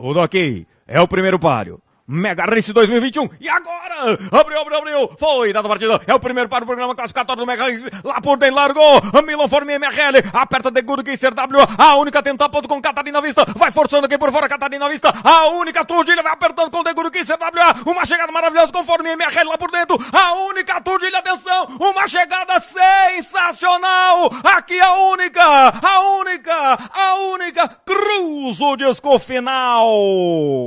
Tudo aqui É o primeiro páreo. Mega Race 2021. E agora? Abriu, abriu, abriu. Foi dada a partida. É o primeiro para o programa classificatório do Mega Race. Lá por dentro largou. Milon Forme MRL. Aperta de Good W. A única tentar ponto com Catarina Vista. Vai forçando aqui por fora Catarina Vista. A única Turdilha vai apertando com de Good W. Uma chegada maravilhosa com Forme MRL lá por dentro. A única Turdilha. Atenção. Uma chegada sensacional. Aqui a única. A única. A única. Cru Santos, o final.